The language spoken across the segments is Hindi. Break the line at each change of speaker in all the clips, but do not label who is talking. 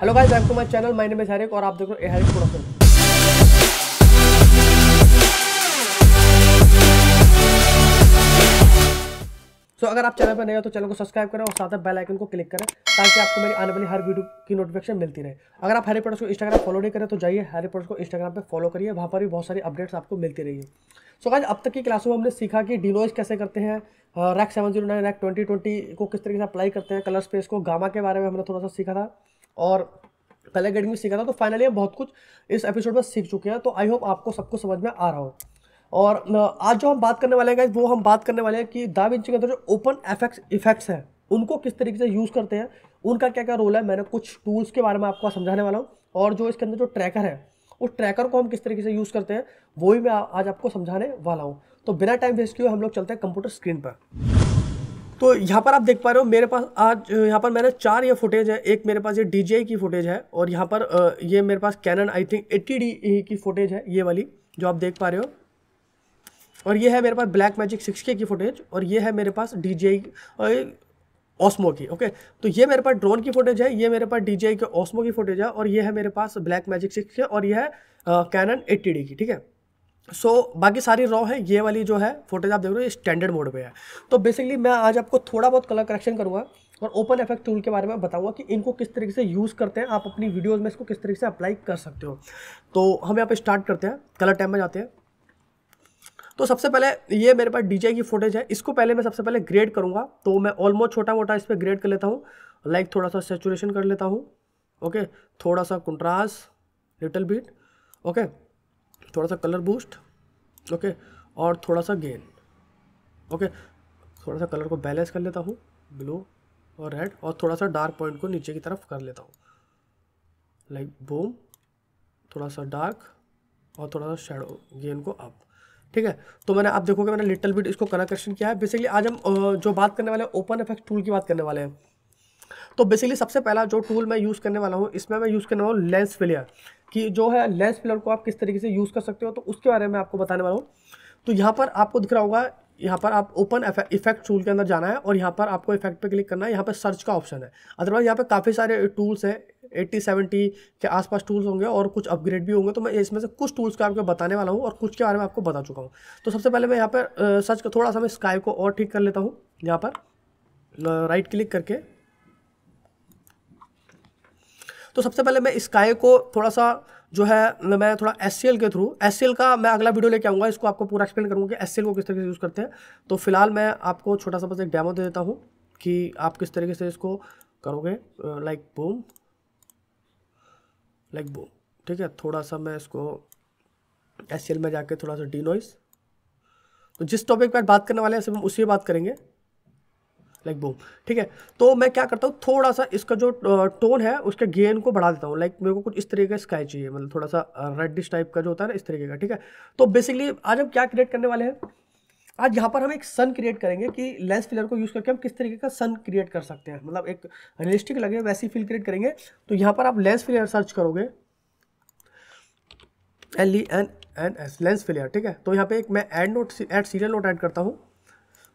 Hello guys welcome my channel my name is Harik और आप देख रहे हो एहरिक प्रोडक्शन सो अगर आप चैनल पर नए हो तो चैनल को सब्सक्राइब करें और साथ में बेल आइकन को क्लिक करें ताकि आपको मेरी आने वाली हर वीडियो की नोटिफिकेशन मिलती रहे अगर आप हरे प्रोडक्ट को इंस्टाग्राम फॉलो नहीं करें तो जाइए हरे प्रोडक्ट को इंस्टाग्राम पर फॉलो करिए वहाँ पर भी बहुत सारी अपडेट्स आपको मिलती रही है सो so, अब तक की क्लासों में हमने सीखा कि डिनोइज कैसे करते हैं rec seven zero nine rec twenty twenty को किस तरीके से अप्लाई करते हैं कलर स्पेस को गामा के बारे में हमने थोड़ा सा सीखा था और पहले ग्रेडिंग में सीखा था तो फाइनली हम बहुत कुछ इस एपिसोड में सीख चुके हैं तो आई होप आपको सबको समझ में आ रहा हो और आज जो हम बात करने वाले हैं वो हम बात करने वाले हैं कि इंच के अंदर जो ओपन एफेक्ट्स इफेक्ट्स हैं उनको किस तरीके से यूज़ करते हैं उनका क्या क्या रोल है मैंने कुछ टूल्स के बारे में आपको समझाने वाला हूँ और जो इसके अंदर जो ट्रैकर है उस ट्रैकर को हम किस तरीके से यूज़ करते हैं वो ही मैं आज आपको समझाने वाला हूँ तो बिना टाइम वेस्ट किए हम लोग चलते हैं कंप्यूटर स्क्रीन पर तो यहाँ पर आप देख पा रहे हो मेरे पास आज यहाँ पर मैंने चार ये फुटेज है एक मेरे पास ये डी की फुटेज है और यहाँ पर ये मेरे पास कैनन आई थिंक एट्टी की फुटेज है ये वाली जो आप देख पा रहे हो और ये है मेरे पास ब्लैक मैजिक सिक्स के की फुटेज और ये है मेरे पास डी ऑस्मो की ओके तो ये मेरे पास ड्रोन की फुटेज है ये मेरे पास डी के ऑस्मो की फुटेज है और ये है मेरे पास ब्लैक मैजिक सिक्स के और ये है कैनन एट्टी e की ठीक है सो so, बाकी सारी रॉ है ये वाली जो है फोटेज आप देख रहे हो स्टैंडर्ड मोड पे है तो बेसिकली मैं आज आपको थोड़ा बहुत कलर करेक्शन करूँगा और ओपन इफेक्ट टूल के बारे में बताऊँगा कि इनको किस तरीके से यूज़ करते हैं आप अपनी वीडियोज़ में इसको किस तरीके से अप्लाई कर सकते हो तो हम यहाँ पर स्टार्ट करते हैं कलर टाइम में जाते हैं तो सबसे पहले ये मेरे पास डीजे की फोटेज है इसको पहले मैं सबसे पहले ग्रेड करूँगा तो मैं ऑलमोस्ट छोटा मोटा इस पर ग्रेड कर लेता हूँ लाइक थोड़ा सा सेचुरेशन कर लेता हूँ ओके थोड़ा सा कंट्रास लिटल बीट ओके थोड़ा सा कलर बूस्ट ओके और थोड़ा सा गेन ओके थोड़ा सा कलर को बैलेंस कर लेता हूँ ब्लू और रेड और थोड़ा सा डार्क पॉइंट को नीचे की तरफ कर लेता हूँ लाइक बूम थोड़ा सा डार्क और थोड़ा सा शेडो गेन को अप ठीक है तो मैंने आप देखोगे मैंने लिटिल बिट इसको कलर किया है बेसिकली आज हम जो बात करने वाले हैं ओपन इफेक्ट टूल की बात करने वाले हैं तो बेसिकली सबसे पहला जो टूल मैं यूज़ करने वाला हूँ इसमें मैं यूज़ करने वाला हूँ लेंस फिलियर कि जो है लेंस फिलियर को आप किस तरीके से यूज़ कर सकते हो तो उसके बारे में आपको बताने वाला हूँ तो यहाँ पर आपको दिख रहा होगा यहाँ पर आप ओपन इफेक्ट टूल के अंदर जाना है और यहाँ पर आपको इफेक्ट पे क्लिक करना है यहाँ पर सर्च का ऑप्शन है अदरवाइज यहाँ पर काफ़ी सारे टूल्स हैं एट्टी सेवेंटी के आसपास टूल्स होंगे और कुछ अपग्रेड भी होंगे तो मैं इसमें से कुछ टूल्स का आपको बताने वाला हूँ और कुछ के बारे में आपको बता चुका हूँ तो सबसे पहले मैं यहाँ पर सर्च का थोड़ा सा मैं स्काई को और ठीक कर लेता हूँ यहाँ पर राइट क्लिक करके तो सबसे पहले मैं स्काई को थोड़ा सा जो है मैं थोड़ा एस के थ्रू एस का मैं अगला वीडियो लेके आऊँगा इसको आपको पूरा एक्सप्लेन करूँगा कि एस को किस तरीके से यूज़ करते हैं तो फिलहाल मैं आपको छोटा सा बस एक डैमो दे देता हूँ कि आप किस तरीके से इसको करोगे लाइक बूम लाइक बूम ठीक है थोड़ा सा मैं इसको एस में जाके थोड़ा सा डी तो जिस टॉपिक पर बात करने वाले हैं सिर्फ हम उसी बात करेंगे लाइक बूम ठीक है तो मैं क्या करता हूँ थोड़ा सा इसका जो टोन है उसके गेन को बढ़ा देता हूँ लाइक मेरे को कुछ इस तरीके का स्काई चाहिए मतलब थोड़ा सा रेडिश टाइप का जो होता है ना इस तरीके का ठीक है तो बेसिकली आज हम क्या क्रिएट करने वाले हैं आज यहाँ पर हम एक सन क्रिएट करेंगे कि लेंस फिलर को यूज़ करके हम किस तरीके का सन क्रिएट कर सकते हैं मतलब एक रियलिस्टिक लगे वैसी फील क्रिएट करेंगे तो यहाँ पर आप लेंस फिलर सर्च करोगे L E N N S lens filler ठीक है तो यहाँ पे एक मैं add note add serial note add करता हूँ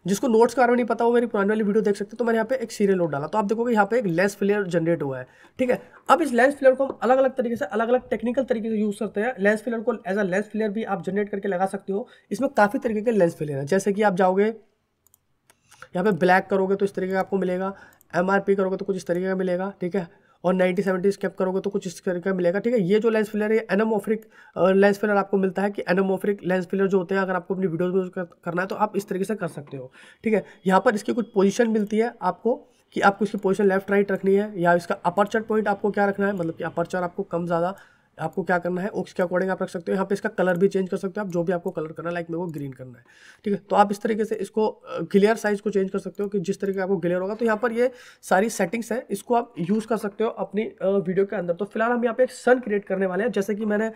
जिसको नोट्स के बारे में नहीं पता वो मेरी पुरानी वाली वीडियो देख सकते तो मैंने यहाँ पे एक सीरियल नोट डाला तो आप देखोगे यहाँ पे एक लेंस फ्लेयर जनरेट हुआ है ठीक है अब इस लेंस फ्लेयर को हम अलग अलग तरीके से अलग अलग टेक्निकल तरीके से यूज़ करते हैं लेंस फ्लेयर को एज अ लेंस फ्लेयर भी आप जनरेट करके लगा सकते हो इसमें काफ़ी तरीके के लेंस फ्लेयर है जैसे कि आप जाओगे यहाँ पे ब्लैक करोगे तो इस तरीके का आपको मिलेगा एम करोगे तो कुछ इस तरीके का मिलेगा ठीक है और नाइन्टी सेवेंटी स्केप करोगे तो कुछ इस तरीके का मिलेगा ठीक है ये जो लेंस फिलर है एनोमोफ्रिक लेंस फिलर आपको मिलता है कि एनोमोफ्रिक लेंस फिलर जो होते हैं अगर आपको अपनी वीडियोज़ में करना है तो आप इस तरीके से कर सकते हो ठीक है यहाँ पर इसकी कुछ पोजिशन मिलती है आपको कि आपको इसकी पोजिशन लेफ्ट राइट रखनी है या इसका अपर्चर पॉइंट आपको क्या रखना है मतलब कि अपर्चर आपको कम ज़्यादा आपको क्या करना है ओक्स के अकॉर्डिंग आप रख सकते हो यहाँ पे इसका कलर भी चेंज कर सकते हो आप जो भी आपको कलर करना है लाइक मेरे को ग्रीन करना है ठीक है तो आप इस तरीके से इसको क्लियर साइज को चेंज कर सकते हो कि जिस तरीके आपको क्लियर होगा तो यहाँ पर ये सारी सेटिंग्स है इसको आप यूज़ कर सकते हो अपनी वीडियो के अंदर तो फिलहाल हम यहाँ पे एक सन क्रिएट करने वाले हैं जैसे कि मैंने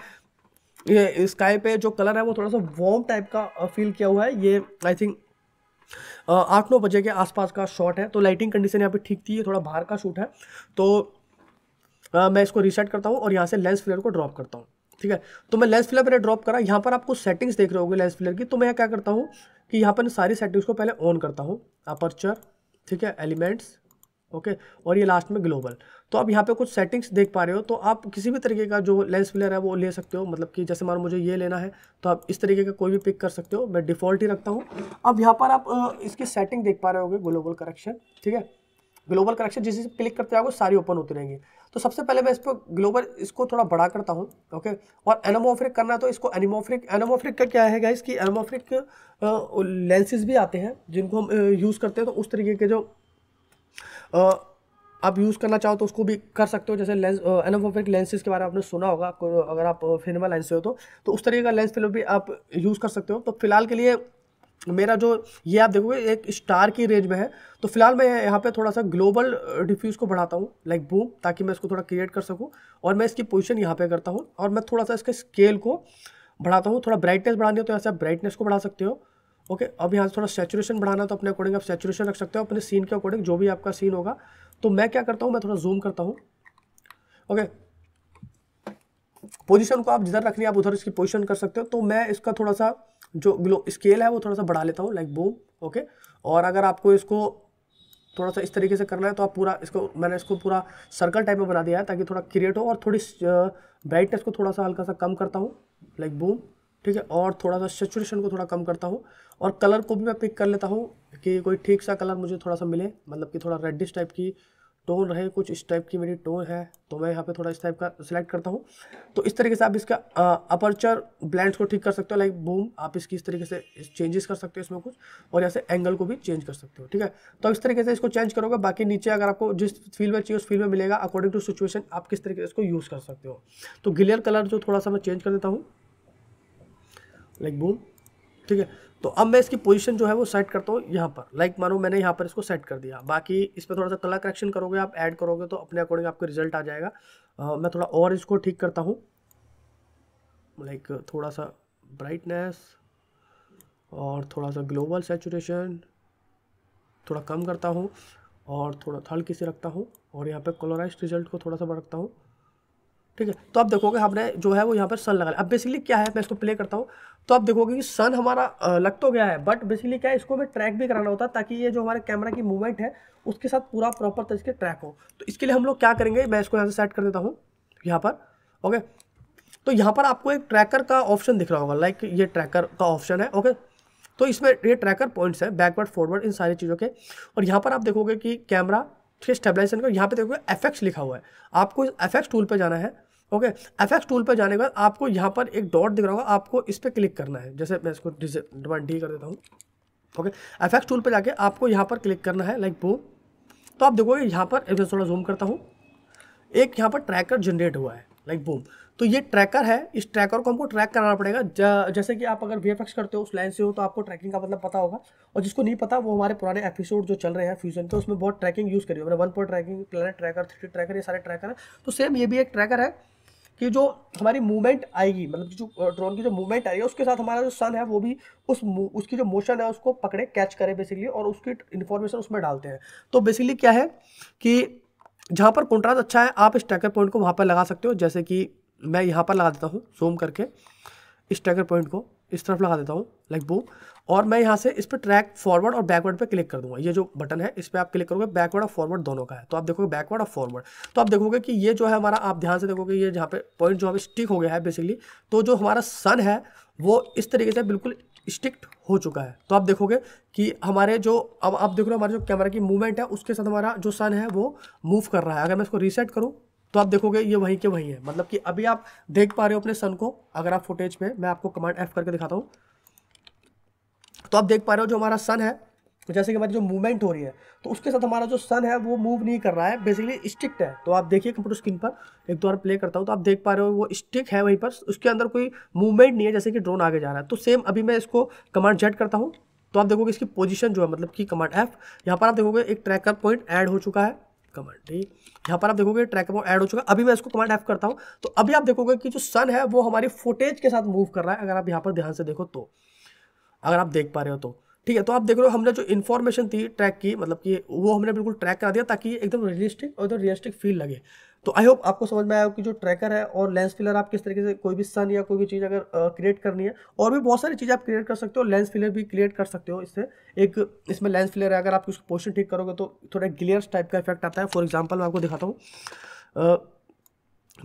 ये स्काई पे जो कलर है वो थोड़ा सा वॉर्म टाइप का फील किया हुआ है ये आई थिंक आठ नौ बजे के आसपास का शॉट है तो लाइटिंग कंडीशन यहाँ पे ठीक थी ये थोड़ा बाहर का शूट है तो आ, मैं इसको रीसेट करता हूँ और यहाँ से लेंस फ्लेयर को ड्रॉप करता हूँ ठीक है तो मैं लेंस फ्लेयर पहले ड्रॉप करा यहाँ पर आपको सेटिंग्स देख रहे होंगे लेंस फ्लेयर की तो मैं क्या करता हूँ कि यहाँ पर सारी सेटिंग्स को पहले ऑन करता हूँ अपर्चर ठीक है एलिमेंट्स ओके okay, और ये लास्ट में ग्लोबल तो आप यहाँ पे कुछ सेटिंग्स देख पा रहे हो तो आप किसी भी तरीके का जो लेंस फ्लेयर है वो ले सकते हो मतलब कि जैसे मान मुझे ये लेना है तो आप इस तरीके का कोई भी पिक कर सकते हो मैं डिफ़ॉल्ट ही रखता हूँ अब यहाँ पर आप इसकी सेटिंग देख पा रहे होगे ग्लोबल करेक्शन ठीक है ग्लोबल करेक्शन जिस क्लिक करते जाओगे सारी ओपन होती रहेंगी तो सबसे पहले मैं इसको ग्लोबल इसको थोड़ा बड़ा करता हूँ ओके और एनोमोफ्रिक करना तो इसको एनिमोफ्रिक एनोमोफ्रिक का क्या है गाइस कि एनोमोफ्रिक लेंसेज भी आते हैं जिनको हम यूज़ करते हैं तो उस तरीके के जो आप यूज़ करना चाहो तो उसको भी कर सकते हो जैसे लेंस एनोमोफ्रिक लेंसेज के बारे में आपने सुना होगा अगर आप फिनमा लेंस से हो तो, तो उस तरीके का लेंस फिल्म भी आप यूज़ कर सकते हो तो फिलहाल के लिए मेरा जो ये आप देखोगे एक स्टार की रेंज में है तो फिलहाल मैं यहाँ पे थोड़ा सा ग्लोबल डिफ्यूज़ को बढ़ाता हूँ लाइक बूम ताकि मैं इसको थोड़ा क्रिएट कर सकूँ और मैं इसकी पोजीशन यहाँ पे करता हूँ और मैं थोड़ा सा इसके स्केल को बढ़ाता हूँ थोड़ा ब्राइटनेस बढ़ानी हो तो यहाँ से आप ब्राइटनेस को बढ़ा सकते हो ओके अब यहाँ से थोड़ा सेचुरेशन बढ़ाना तो अपने अकॉर्डिंग आप सेचुरेशन रख सकते हो अपने सीन के अकॉर्डिंग जो भी आपका सीन होगा तो मैं क्या करता हूँ मैं थोड़ा जूम करता हूँ ओके पोजीशन को आप जिधर रखनी है आप उधर इसकी पोजीशन कर सकते हो तो मैं इसका थोड़ा सा जो ग्लो स्केल है वो थोड़ा सा बढ़ा लेता हूँ लाइक बूम ओके और अगर आपको इसको थोड़ा सा इस तरीके से करना है तो आप पूरा इसको मैंने इसको पूरा सर्कल टाइप में बना दिया है ताकि थोड़ा क्रिएट हो और थोड़ी ब्राइटनेस को थोड़ा सा हल्का सा कम करता हूँ लाइक बूम ठीक है और थोड़ा सा सेचुरेशन को थोड़ा कम करता हूँ और कलर को भी मैं पिक कर लेता हूँ कि कोई ठीक सा कलर मुझे थोड़ा सा मिले मतलब कि थोड़ा रेडिश टाइप की टोन रहे कुछ इस टाइप की मेरी टोन है तो मैं यहाँ पे थोड़ा इस टाइप का सिलेक्ट करता हूँ तो इस तरीके से आप इसका अपर्चर ब्लैंड को ठीक कर सकते हो लाइक बूम आप इसकी इस तरीके से चेंजेस कर सकते हो इसमें कुछ और यहाँ से एंगल को भी चेंज कर सकते हो ठीक है तो इस तरीके से इसको चेंज करोगे बाकी नीचे अगर आपको जिस फील्ड में चाहिए उस फील्ड में मिलेगा अकॉर्डिंग टू सिचुएशन आप किस तरीके से इसको यूज़ कर सकते हो तो गिलियर कलर जो थोड़ा सा मैं चेंज कर देता हूँ लाइक बूम ठीक है तो अब मैं इसकी पोजीशन जो है वो सेट करता हूँ यहाँ पर लाइक मानो मैंने यहाँ पर इसको सेट कर दिया बाकी इस पर थोड़ा सा कलर करेक्शन करोगे आप ऐड करोगे तो अपने अकॉर्डिंग आपका रिजल्ट आ जाएगा आ, मैं थोड़ा और इसको ठीक करता हूँ लाइक थोड़ा सा ब्राइटनेस और थोड़ा सा ग्लोबल सेचुरेशन थोड़ा कम करता हूँ और थोड़ा हल्की से रखता हूँ और यहाँ पर कलराइज रिजल्ट को थोड़ा सा रखता हूँ ठीक है तो आप देखोगे हमने जो है वो यहाँ पर सन लगा लिया अब बेसिकली क्या है मैं इसको प्ले करता हूँ तो आप देखोगे कि सन हमारा लग तो गया है बट बेसिकली क्या है इसको हमें ट्रैक भी कराना होता है ताकि ये जो हमारे कैमरा की मूवमेंट है उसके साथ पूरा प्रॉपर तरीके से ट्रैक हो तो इसके लिए हम लोग क्या करेंगे मैं इसको यहाँ से सेट कर देता हूँ यहाँ पर ओके तो यहाँ पर आपको एक ट्रैकर का ऑप्शन दिख रहा होगा लाइक ये ट्रैकर का ऑप्शन है ओके तो इसमें ये ट्रैकर पॉइंट्स है बैकवर्ड फॉरवर्ड इन सारी चीज़ों के और यहाँ पर आप देखोगे कि कैमरा ठीक है स्टेबलाइजेशन का यहाँ पे देखोगे एफेक्ट्स लिखा हुआ है आपको इस एफेक्ट्स टूल पर जाना है ओके एफ टूल पर जाने के बाद आपको यहाँ पर एक डॉट दिख रहा होगा आपको इस पर क्लिक करना है जैसे मैं इसको डिमांड डी कर देता हूँ ओके एफ टूल पर जाके आपको यहाँ पर क्लिक करना है लाइक वो तो आप देखोगे यहाँ पर मैं थोड़ा जूम करता हूँ एक यहाँ पर ट्रैकर जनरेट हुआ है लाइक बूम तो ये ट्रैकर है इस ट्रैकर को हमको ट्रैक कराना पड़ेगा जैसे कि आप अगर वी करते हो उस लाइन से हो तो आपको ट्रैकिंग का मतलब पता होगा और जिसको नहीं पता वो हमारे पुराने एपिसोड जो चल रहे हैं फ्यूजन के उसमें बहुत ट्रैकिंग यूज़ करी है मैंने one point tracking planar tracker three tracker ये सारे ट्रैकर हैं तो सेम ये भी एक ट्रैकर है कि जो हमारी मूवमेंट आएगी मतलब जो ड्रोन की जो मूवमेंट आएगी उसके साथ हमारा जो सन है वो भी उस उसकी जो मोशन है उसको पकड़े कैच करे बेसिकली और उसकी इन्फॉर्मेशन उसमें डालते हैं तो बेसिकली क्या है कि जहाँ पर कॉन्ट्रास्ट अच्छा है आप इस पॉइंट को वहाँ पर लगा सकते हो जैसे कि मैं यहाँ पर लगा देता हूँ जूम करके इस पॉइंट को इस तरफ लगा देता हूँ लाइक वो और मैं यहाँ से इस पर ट्रैक फॉरवर्ड और बैकवर्ड पर क्लिक कर दूंगा ये जो बटन है इस पर आप क्लिक करोगे बैकवर्ड और फॉरवर्ड दोनों का है तो आप देखोगे बैकवर्ड और फॉरवर्ड तो आप देखोगे कि ये जो है हमारा आप ध्यान से देखोगे ये जहाँ पे पॉइंट जो हमें स्टिक हो गया है बेसिकली तो जो हमारा सन है वो इस तरीके से बिल्कुल स्टिक्ट हो चुका है तो आप देखोगे कि हमारे जो अब आप देख रहे हो हमारे जो कैमरा की मूवमेंट है उसके साथ हमारा जो सन है वो मूव कर रहा है अगर मैं इसको रीसेट करूँ तो आप देखोगे ये वहीं के वहीं है मतलब कि अभी आप देख पा रहे हो अपने सन को अगर आप फुटेज पे मैं आपको कमांड एफ करके दिखाता हूँ तो आप देख पा रहे हो जो हमारा सन है तो जैसे कि हमारी जो मूवमेंट हो रही है तो उसके साथ हमारा जो सन है वो मूव नहीं कर रहा है बेसिकली स्टिक्ट है तो आप देखिए कंप्यूटर स्क्रीन पर एक दो बार प्ले करता हूँ तो आप देख पा रहे हो वो स्टिक है वहीं पर उसके अंदर कोई मूवमेंट नहीं है जैसे कि ड्रोन आगे जा रहा है तो सेम अभी मैं इसको कमांड जेट करता हूँ तो आप देखोगे इसकी पोजिशन जो है मतलब कि कमांड एफ यहाँ पर आप देखोगे एक ट्रैकर पॉइंट ऐड हो चुका है कमांड डी यहाँ पर आप देखोगे ट्रैकर पॉइंट ऐड हो चुका है अभी मैं इसको कमांड एफ करता हूँ तो अभी आप देखोगे कि जो सन है वो हमारी फुटेज के साथ मूव कर रहा है अगर आप यहाँ पर ध्यान से देखो तो अगर आप देख पा रहे हो तो ठीक है तो आप देख रहे हो हमने जो इन्फॉर्मेशन थी ट्रैक की मतलब कि वो हमने बिल्कुल ट्रैक करा दिया ताकि एकदम रियलिस्टिक और एकदम रियलिस्टिक फील लगे तो आई होप आपको समझ में आया हो कि जो ट्रैकर है और लेंस फिलर आप किस तरीके से कोई भी सन या कोई भी चीज़ अगर क्रिएट करनी है और भी बहुत सारी चीज़ें आप क्रिएट कर सकते हो लेंस फिलर भी क्रिएट कर सकते हो इससे एक इसमें लेंस फिलर है अगर आप उसकी पोजिशन ठीक करोगे तो थोड़ा ग्लियर्स टाइप का इफेक्ट आता है फॉर एग्जाम्पल मैं आपको दिखाता हूँ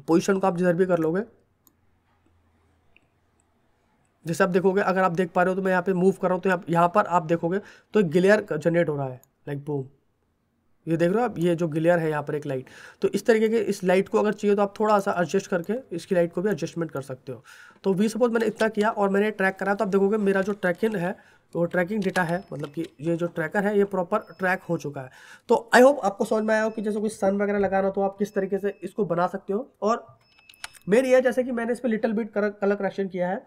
पोजिशन को आप जिधर भी कर लोगे जैसे आप देखोगे अगर आप देख पा रहे हो तो मैं यहाँ पे मूव कर रहा हूँ तो यहाँ यहाँ पर आप देखोगे तो एक ग्लेयर जनरेट हो रहा है लाइक बूम ये देख रहे हो आप ये जो ग्लेयर है यहाँ पर एक लाइट तो इस तरीके के इस लाइट को अगर चाहिए तो आप थोड़ा सा एडजस्ट करके इसकी लाइट को भी एडजस्टमेंट कर सकते हो तो वी सपोज मैंने इतना किया और मैंने ट्रैक करा तो आप देखोगे मेरा जो ट्रैकिंग है वो ट्रैकिंग डेटा है मतलब कि ये जो ट्रैकर है ये प्रॉपर ट्रैक हो चुका है तो आई होप आपको समझ में आया हो कि जैसे कोई सन वगैरह लगाना तो आप किस तरीके से इसको बना सकते हो और मेन है जैसे कि मैंने इस पर लिटिल बिट कलर करेक्शन किया है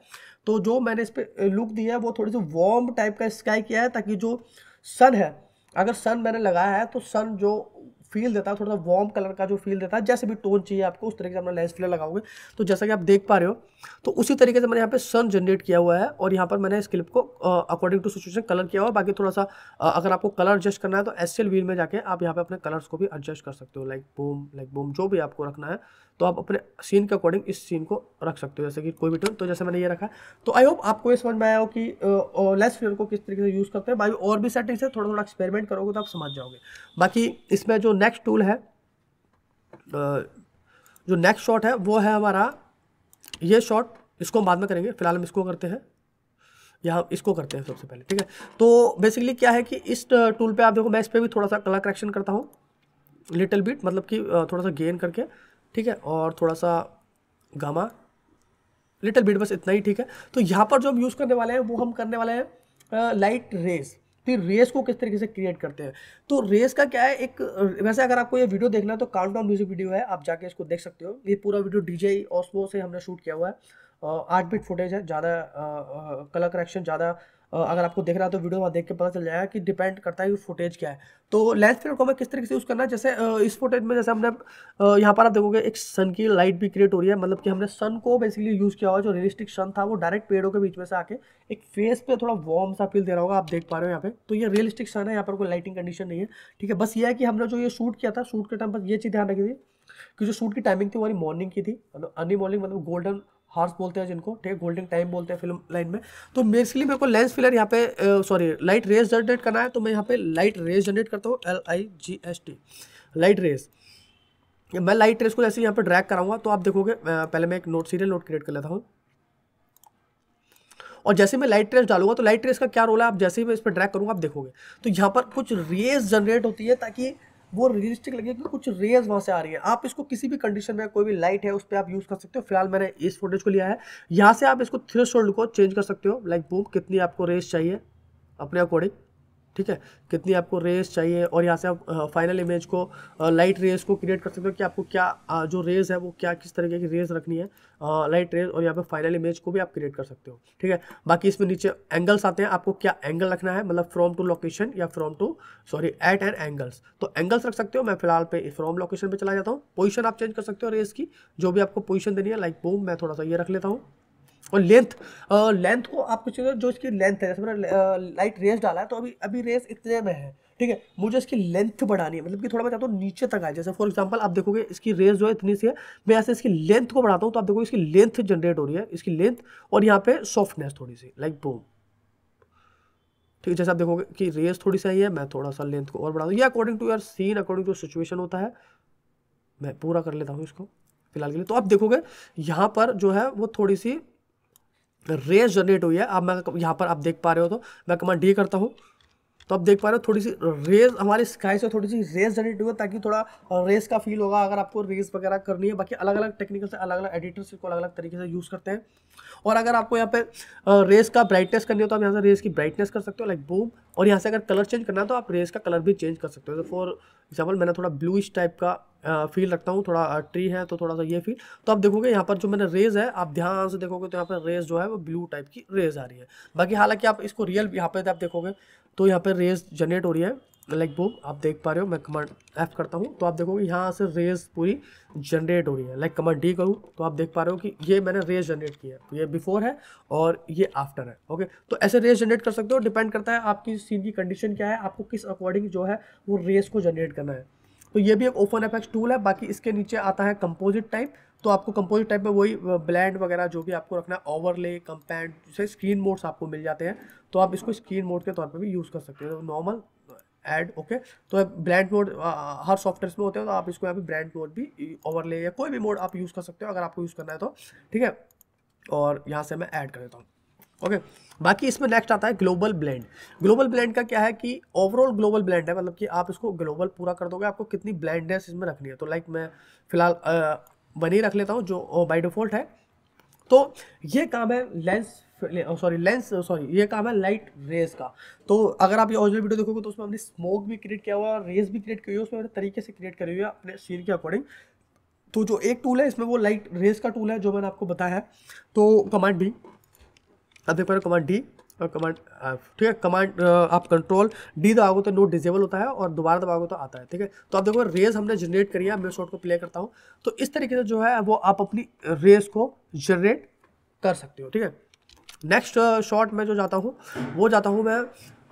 तो जो मैंने इस पर लुक दिया है वो थोड़ी सी वॉर्म टाइप का स्काई किया है ताकि जो सन है अगर सन मैंने लगाया है तो सन जो फील देता है थोड़ा सा वार्म कलर का जो फील देता है जैसे भी टोन चाहिए आपको उस तरीके से अपना लेंस फ्लेयर लगाओगे तो जैसा कि आप देख पा रहे हो तो उसी तरीके से मैंने यहाँ पे सन जनरेट किया हुआ है और यहाँ पर मैंने इस क्लिप को अकॉर्डिंग टू सिचुएशन कलर किया हुआ बाकी थोड़ा सा आ, अगर आपको कलर एडजस्ट करना है तो एस व्हील में जाके आप यहाँ पे अपने कलर्स को भी एडजस्ट कर सकते हो लाइक बोम लाइक बोम जो भी आपको रखना है तो आप अपने सीन के अकॉर्डिंग इस सीन को रख सकते हो जैसे कि कोई भी टोन तो जैसे मैंने ये रखा तो आई होप आपको ये समझ में आया हो कि लेस फिल्टर को किस तरीके से यूज़ करते हैं बाकी और भी सेटिंग्स है थोड़ा थोड़ा एक्सपेरिमेंट करोगे तो आप समझ जाओगे बाकी इसमें जो नेक्स्ट टूल है जो नेक्स्ट शॉट है वो है हमारा ये शॉट इसको हम बाद में करेंगे फिलहाल हम इसको करते हैं या इसको करते हैं सबसे पहले ठीक है तो बेसिकली क्या है कि इस टूल पे आप देखो मैं इस पर भी थोड़ा सा कलर करेक्शन करता हूँ लिटिल बीट मतलब कि थोड़ा सा गेन करके ठीक है और थोड़ा सा गामा लिटिल बिट बस इतना ही ठीक है तो यहाँ पर जो हम यूज़ करने वाले हैं वो हम करने वाले हैं लाइट रेस फिर रेस को किस तरीके से क्रिएट करते हैं तो रेस का क्या है एक वैसे अगर आपको ये वीडियो देखना है तो काउंट डाउन म्यूजिक वीडियो है आप जाके इसको देख सकते हो ये पूरा वीडियो डीजे ऑस्मो से हमने शूट किया हुआ है आठ बिट फुटेज है ज़्यादा कलर करेक्शन ज़्यादा अगर आपको देख रहा है तो वीडियो वहाँ देख के पता चल जाएगा कि डिपेंड करता है कि फुटेज क्या है तो लेंस फिल्म को हमें किस तरीके से यूज़ करना है जैसे इस फुटेज में जैसे हमने यहाँ पर आप देखोगे एक सन की लाइट भी क्रिएट हो रही है मतलब कि हमने सन को बेसिकली यूज़ किया हुआ जो रियलिस्टिक सन था वो डायरेक्ट पेड़ों के बीच में से आके एक फेस पर थोड़ा वार्म सा फील दे रहा होगा आप देख पा रहे हो यहाँ पे तो ये रियलिस्टिक सन है यहाँ पर कोई लाइटिंग कंडीशन नहीं है ठीक है बस ये है कि हमने जो ये शूट किया था शूट के टाइम पर ये चीज़ ध्यान रखी थी कि जो शूट की टाइमिंग थी हमारी मॉर्निंग की थी अर्ली मॉर्निंग मतलब गोल्डन हार्स बोलते हैं जिनको ठीक होल्डिंग टाइम बोलते हैं फिल्म लाइन में तो बेसिकली मेरे को लेंस फिलर यहाँ पे सॉरी लाइट रेस जनरेट करना है तो मैं यहाँ पे लाइट रेस जनरेट करता हूँ L I G S T light rays मैं लाइट रेस को जैसे यहाँ पे ड्रैग कराऊंगा तो आप देखोगे पहले मैं एक नोट सीरियल नोट क्रिएट कर लेता हूँ और जैसे मैं लाइट रेस डालूंगा तो लाइट रेस का क्या रोल है आप जैसे ही मैं इस पर ड्रैग करूंगा आप देखोगे तो यहाँ पर कुछ रेस जनरेट होती है ताकि वो रियलिस्टिक लगे कि कुछ रेज वहाँ से आ रही है आप इसको किसी भी कंडीशन में कोई भी लाइट है उस पर आप यूज़ कर सकते हो फिलहाल मैंने इस फोटेज को लिया है यहाँ से आप इसको थ्रेश को चेंज कर सकते हो लाइक बूम कितनी आपको रेज चाहिए अपने अकॉर्डिंग ठीक है कितनी आपको रेस चाहिए और यहाँ से आप फाइनल इमेज को लाइट रेस को क्रिएट कर सकते हो कि आपको क्या जो रेज है वो क्या किस तरीके की रेज रखनी है लाइट रेज और यहाँ पे फाइनल इमेज को भी आप क्रिएट कर सकते हो ठीक है बाकी इसमें नीचे एंगल्स आते हैं आपको क्या एंगल रखना है मतलब फ्रॉम टू लोकेशन या from two sorry eight and angles तो एंगल्स रख सकते हो मैं फिलहाल पे फ्रॉम लोकेशन पर चला जाता हूँ पोजिशन आप चेंज कर सकते हो रेस की जो भी आपको पोजिशन देनी है लाइक बूम मैं थोड़ा सा ये रख लेता हूँ और लेंथ लेंथ को आप चाहिए जो इसकी लेंथ है जैसे मैंने लाइट रेस डाला है तो अभी अभी रेस इतने में है ठीक है मुझे इसकी लेंथ बढ़ानी है मतलब कि थोड़ा मैं चाहता हूँ नीचे तक आए जैसे फॉर एग्जांपल आप देखोगे इसकी रेस जो है इतनी सी है मैं ऐसे इसकी लेंथ को बढ़ाता हूँ तो आप देखोगे इसकी लेंथ जनरेट हो रही है इसकी लेंथ और यहाँ पे सॉफ्टनेस थोड़ी सी लाइक बोम ठीक है जैसे आप देखोगे कि रेस थोड़ी सही है मैं थोड़ा सा लेंथ को और बढ़ा दूँ ये according to your scene according to situation होता है मैं पूरा कर लेता हूँ इसको फिलहाल के लिए तो आप देखोगे यहाँ पर जो है वो थोड़ी सी रेस जनरेट हुई है अब मैं यहाँ पर आप देख पा रहे हो तो मैं कमांड डी करता हूँ तो आप देख पा रहे हो थोड़ी सी रेज हमारी स्काई से थोड़ी सी रेज जनरेट हुई ताकि थोड़ा रेस का फील होगा अगर आपको रेस वगैरह करनी है बाकी अलग अलग टेक्निकल से अलग अलग एडिटर्स को अलग अलग तरीके से यूज़ करते हैं और अगर आपको यहाँ पे रेस का ब्राइटनेस करनी हो तो आप यहाँ से रेस की ब्राइटनेस कर सकते हो लाइक बूम और यहाँ से अगर कलर चेंज करना है तो आप रेस का कलर भी चेंज कर सकते हो फॉर एग्जाम्पल मैंने थोड़ा ब्लूइश टाइप का फील रखता हूँ थोड़ा ट्री है तो थोड़ा सा ये फील तो आप देखोगे यहाँ पर जो मैंने रेज है आप ध्यान से देखोगे तो यहाँ पर रेज जो है वो ब्लू टाइप की रेज आ रही है बाकी हालांकि आप इसको रियल यहाँ पर आप देखोगे तो यहाँ पर रेस जनरेट हो रही है लाइक बूम आप देख पा रहे हो मैं कमांड एफ करता हूँ तो आप देखोगे यहाँ से रेस पूरी जनरेट हो रही है लाइक कमांड डी करूँ तो आप देख पा रहे हो कि ये मैंने रेस जनरेट की है तो ये बिफोर है और ये आफ्टर है ओके तो ऐसे रेस जनरेट कर सकते हो डिपेंड करता है आपकी सीन की कंडीशन क्या है आपको किस अकॉर्डिंग जो है वो रेस को जनरेट करना है तो ये भी एक ओपन एफ टूल है बाकी इसके नीचे आता है कंपोजिट टाइप तो आपको कंपोजिट टाइप में वही ब्लैंड वगैरह जो भी आपको रखना है ओवरले कंपैंड जैसे स्क्रीन मोड्स आपको मिल जाते हैं तो आप इसको स्क्रीन मोड के तौर पर भी यूज़ कर सकते हो नॉर्मल एड ओके तो ब्रांड मोड हर सॉफ्टवेयर में होते हैं तो आप इसको यहाँ पे ब्रांड मोड भी ओवरले या कोई भी मोड आप यूज़ कर सकते हो अगर आपको यूज़ करना है तो ठीक है और यहाँ से मैं ऐड कर देता हूँ ओके बाकी इसमें नेक्स्ट आता है ग्लोबल ब्लेंड ग्लोबल ब्लेंड का क्या है कि ओवरऑल ग्लोबल ब्लेंड है मतलब कि आप इसको ग्लोबल पूरा कर दोगे आपको कितनी ब्लेंडनेस इसमें रखनी है तो लाइक मैं फिलहाल बनी रख लेता हूँ जो बाई डिफॉल्ट है तो ये काम है लेंस सॉरी लेंस सॉरी ये काम है लाइट रेज का तो अगर आप ये ऑरिजिनल वीडियो देखोगे तो उसमें हमने स्मोक भी क्रिएट किया हुआ है रेज भी क्रिएट की हुई है उसमें तरीके से क्रिएट करी हुई है अपने सीन के अकॉर्डिंग तो जो एक टूल है इसमें वो लाइट रेस का टूल है जो मैंने आपको बताया है तो कमांड भी आप देख पा रहे हो कमांड डी और कमांड ठीक है कमांड आप कंट्रोल डी दबाओगे तो नोट डिजेबल होता है और दोबारा दबाओगे तो आता है ठीक है तो आप देखो रेस हमने जनरेट करी है मैं शॉर्ट को प्ले करता हूँ तो इस तरीके से जो है वो आप अपनी रेस को जनरेट कर सकते हो ठीक है नेक्स्ट शॉट में जो जाता हूँ वो जाता हूँ मैं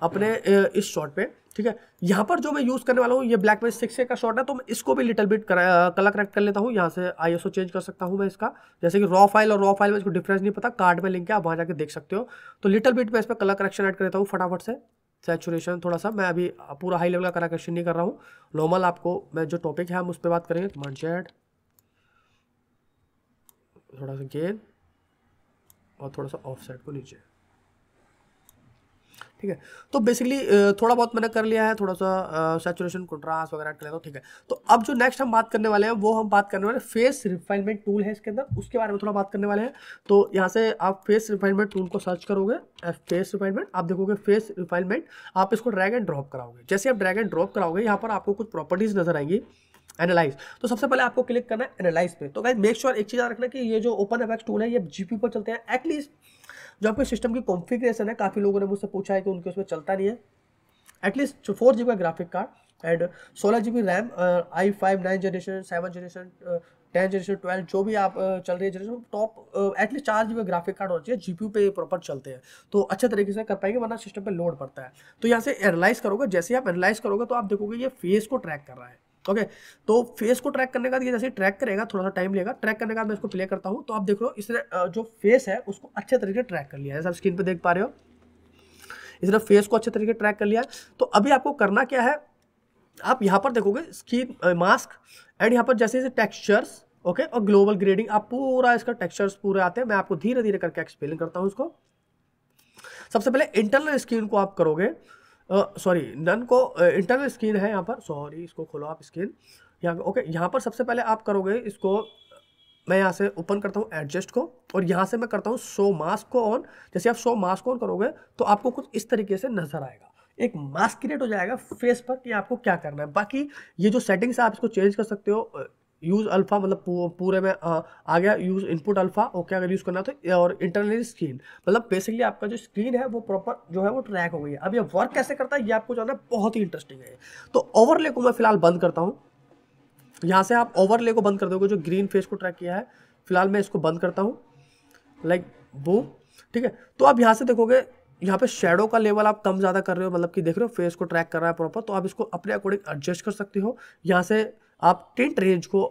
अपने इस शॉट पर ठीक है यहाँ पर जो मैं यूज़ करने वाला हूँ ये ब्लैक में सिक्स का शॉट है तो मैं इसको भी लिटिल बिट कलर करेक्ट कर लेता हूँ यहाँ से ओ चेंज कर सकता हूँ मैं इसका जैसे कि रॉ फाइल और रॉ फाइल में इसको डिफरेंस नहीं पता कार्ड में लिंक है आप वहाँ जाकर देख सकते हो तो लिटल बिट में पर कलर करेक्शन ऐड कर लेता हूँ फटाफट से सेचुरेशन थोड़ा सा मैं अभी पूरा हाई लेवल का कलर करेक्शन नहीं कर रहा हूँ नॉर्मल आपको मैं जो टॉपिक है हम उस पर बात करेंगे कमांड शेड थोड़ा सा गेन और थोड़ा सा ऑफ को नीचे ठीक है तो बेसिकली थोड़ा बहुत मैंने कर लिया है थोड़ा सा सेचुरेशन कंट्रास वगैरह कर लिया तो ठीक है तो अब जो नेक्स्ट हम बात करने वाले हैं वो हम बात करने वाले फेस रिफाइनमेंट टूल है इसके अंदर उसके बारे में थोड़ा बात करने वाले हैं तो यहाँ से आप फेस रिफाइनमेंट टूल को सर्च करोगे फेस रिफाइनमेंट आप देखोगे फेस रिफाइनमेंट आप इसको ड्रैग एंड ड्रॉप कराओगे जैसे आप ड्रैग एंड ड्रॉप कराओगे यहाँ पर आपको कुछ प्रॉपर्टीज़ नजर आएंगी एनालाइज तो सबसे पहले आपको क्लिक करना है एनालाइज पे तो गाइस मेक श्योर एक चीज़ याद रखना कि ये जो ओपन एफ टूल है ये जीपी पर चलते हैं एटलीस्ट जो आपके सिस्टम की कॉन्फ़िगरेशन है काफ़ी लोगों ने मुझसे पूछा है कि उनके उसमें चलता नहीं है एटलीस्ट फोर जी का ग्राफिक कार्ड एंड सोलह G B RAM I five nine generation seven generation ten generation twelve जो भी आप चल रही है जनरेशन टॉप एटलीस्ट चार जी ग्राफिक कार्ड होना चाहिए यू पे प्रॉपर चलते हैं तो अच्छे तरीके से कर पाएंगे वरना सिस्टम पे लोड पड़ता है तो यहाँ से एनालाइज करोगे जैसे आप एनालाइज करोगे तो आप देखोगे ये फेस को ट्रैक कर रहा है ओके तो फेस को ट्रैक करने का ये जैसे ट्रैक करेगा थोड़ा सा टाइम लेगा ट्रैक करने का मैं इसको प्ले करता हूँ तो आप देख लो इसने जो फेस है उसको अच्छे तरीके से ट्रैक कर लिया जैसे आप स्क्रीन पर देख पा रहे हो इसने फेस को अच्छे तरीके ट्रैक कर लिया तो अभी आपको करना क्या है आप यहाँ पर देखोगे स्क्रीन मास्क एंड यहाँ पर जैसे जैसे टेक्स्चर्स ओके और ग्लोबल ग्रेडिंग आप पूरा इसका टेक्स्चर्स पूरे आते हैं मैं आपको धीरे धीरे करके एक्सप्लेन करता हूँ इसको सबसे पहले इंटरनल स्क्रीन को आप करोगे सॉरी नन को इंटरनल स्क्रीन है यहाँ पर सॉरी इसको खोलो आप स्क्रीन यहाँ ओके यहाँ पर सबसे पहले आप करोगे इसको मैं यहाँ से ओपन करता हूँ एडजस्ट को और यहाँ से मैं करता हूँ शो मास्क को ऑन जैसे आप शो मास्क ऑन करोगे तो आपको कुछ इस तरीके से नजर आएगा एक मास्क क्रिएट हो जाएगा फेस पर कि आपको क्या करना है बाकी ये जो सेटिंग्स है आप इसको चेंज कर सकते हो यूज़ अल्फ़ा मतलब पूरे में आ, आ गया यूज़ इनपुट अल्फ़ा ओके अगर यूज़ करना तो और इंटरनली स्क्रीन मतलब बेसिकली आपका जो स्क्रीन है वो प्रॉपर जो है वो ट्रैक हो गई है अब ये वर्क कैसे करता है ये आपको जाना बहुत ही इंटरेस्टिंग है तो ओवरले को मैं फिलहाल बंद करता हूँ यहाँ से आप ओवरले को बंद कर दोगे जो ग्रीन फेस को ट्रैक किया है फिलहाल मैं इसको बंद करता हूँ लाइक वो ठीक है तो आप यहाँ से देखोगे यहाँ पे शेडो का लेवल आप कम ज़्यादा कर रहे हो मतलब कि देख रहे हो फेस को ट्रैक कर रहा है प्रॉपर तो आप इसको अपने अकॉर्डिंग एडजस्ट कर सकते हो यहाँ से आप टेंट रेंज को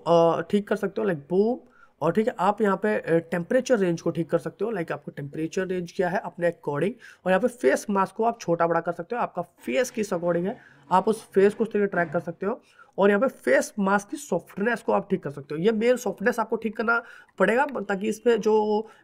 ठीक कर सकते हो लाइक बोम और ठीक है आप यहाँ पे टेम्परेचर रेंज को ठीक कर सकते हो लाइक आपको टेम्परेचर रेंज क्या है अपने अकॉर्डिंग और यहाँ पे फेस मास्क को आप छोटा बड़ा कर सकते हो आपका फेस किस अकॉर्डिंग है आप उस फेस को उस तरीके ट्रैक कर सकते हो और यहाँ पे फेस मास्क की सॉफ्टनेस को आप ठीक कर सकते हो ये मेन सॉफ्टनेस आपको ठीक करना पड़ेगा ताकि इस पर जो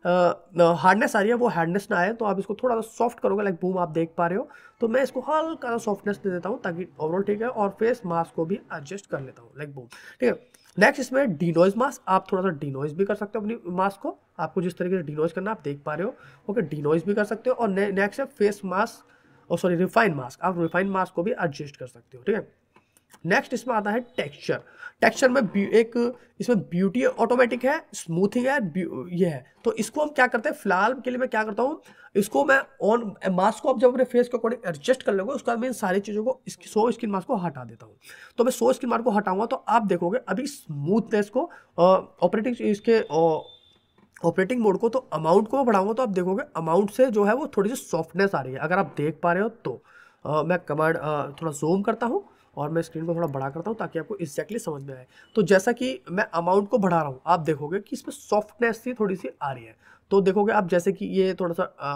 हार्डनेस आ रही है वो हार्डनेस ना आए तो आप इसको थोड़ा सा सॉफ्ट करोगे लाइक बूम आप देख पा रहे हो तो मैं इसको हल्का सा सॉफ्टनेस दे देता हूँ ताकि ओवरऑल ठीक है और फेस मास्क को भी एडजस्ट कर लेता हूँ लाइक बूम ठीक है नेक्स्ट इसमें डिनोइज मास्क आप थोड़ा सा डिनोइज भी कर सकते हो अपनी मास्क को आपको जिस तरीके से डिनोइज करना आप देख पा रहे हो ओके डिनोइज भी कर सकते हो और नेक्स्ट है फेस मास्क और सॉरी रिफाइन मास्क आप रिफाइन मास्क को भी एडजस्ट कर सकते हो ठीक है नेक्स्ट इसमें आता है टेक्सचर टेक्सचर में एक इसमें ब्यूटी ऑटोमेटिक है स्मूथिंग है ये है तो इसको हम क्या करते हैं फिलहाल के लिए मैं क्या करता हूँ इसको मैं ऑन मास्क को आप जब अपने फेस के अकॉर्डिंग एडजस्ट कर लोगे उसके बाद मैं इन सारी चीज़ों को इसकी सो स्किन मास्क को हटा देता हूँ तो मैं सो स्किन मास्क को हटाऊंगा तो आप देखोगे अभी स्मूथनेस को ऑपरेटिंग इसके ओ, ऑपरेटिंग मोड को तो अमाउंट को बढ़ाऊंगा तो आप देखोगे अमाउंट से जो है वो थोड़ी सी सॉफ्टनेस आ रही है अगर आप देख पा रहे हो तो आ, मैं कमांड थोड़ा जूम करता हूँ और मैं स्क्रीन को थोड़ा बढ़ा करता हूँ ताकि आपको एक्जैक्टली समझ में आए तो जैसा कि मैं अमाउंट को बढ़ा रहा हूँ आप देखोगे कि इसमें सॉफ्टनेस ही थोड़ी सी आ रही है तो देखोगे आप जैसे कि ये थोड़ा सा